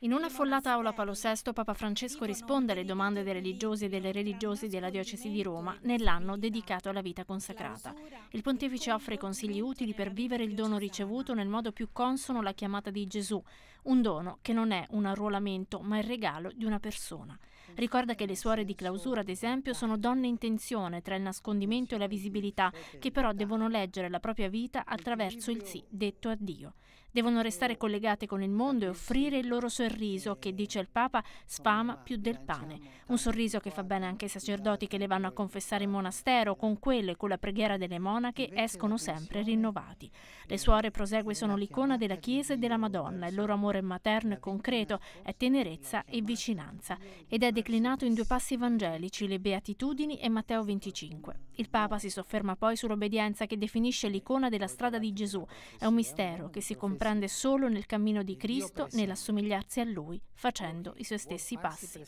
In una affollata aula VI, Papa Francesco risponde alle domande dei religiosi e delle religiose della diocesi di Roma nell'anno dedicato alla vita consacrata. Il pontefice offre consigli utili per vivere il dono ricevuto nel modo più consono alla chiamata di Gesù, un dono che non è un arruolamento, ma il regalo di una persona. Ricorda che le suore di clausura, ad esempio, sono donne in tensione tra il nascondimento e la visibilità, che però devono leggere la propria vita attraverso il sì detto a Dio. Devono restare collegate con il mondo e offrire il loro sorriso, che dice il Papa, sfama più del pane. Un sorriso che fa bene anche ai sacerdoti che le vanno a confessare in monastero, con quelle e con la preghiera delle monache escono sempre rinnovati. Le suore, prosegue, sono l'icona della Chiesa e della Madonna, il loro amore amore materno e concreto, è tenerezza e vicinanza ed è declinato in due passi evangelici, le Beatitudini e Matteo 25. Il Papa si sofferma poi sull'obbedienza che definisce l'icona della strada di Gesù. È un mistero che si comprende solo nel cammino di Cristo, nell'assomigliarsi a Lui, facendo i suoi stessi passi.